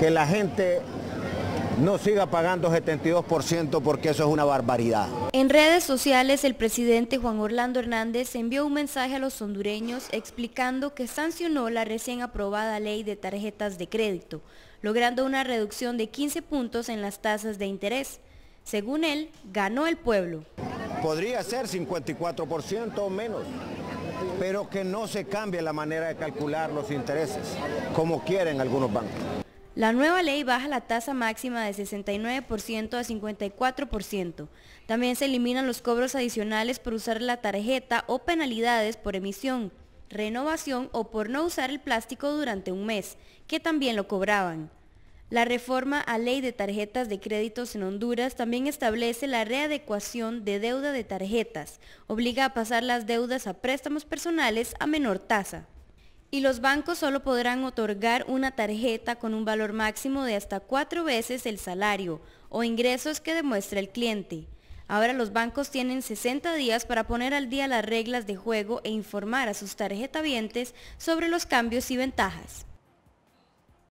que la gente no siga pagando 72% porque eso es una barbaridad. En redes sociales el presidente Juan Orlando Hernández envió un mensaje a los hondureños explicando que sancionó la recién aprobada ley de tarjetas de crédito, logrando una reducción de 15 puntos en las tasas de interés. Según él, ganó el pueblo. Podría ser 54% o menos pero que no se cambie la manera de calcular los intereses, como quieren algunos bancos. La nueva ley baja la tasa máxima de 69% a 54%. También se eliminan los cobros adicionales por usar la tarjeta o penalidades por emisión, renovación o por no usar el plástico durante un mes, que también lo cobraban. La reforma a ley de tarjetas de créditos en Honduras también establece la readecuación de deuda de tarjetas, obliga a pasar las deudas a préstamos personales a menor tasa. Y los bancos solo podrán otorgar una tarjeta con un valor máximo de hasta cuatro veces el salario o ingresos que demuestra el cliente. Ahora los bancos tienen 60 días para poner al día las reglas de juego e informar a sus tarjetavientes sobre los cambios y ventajas.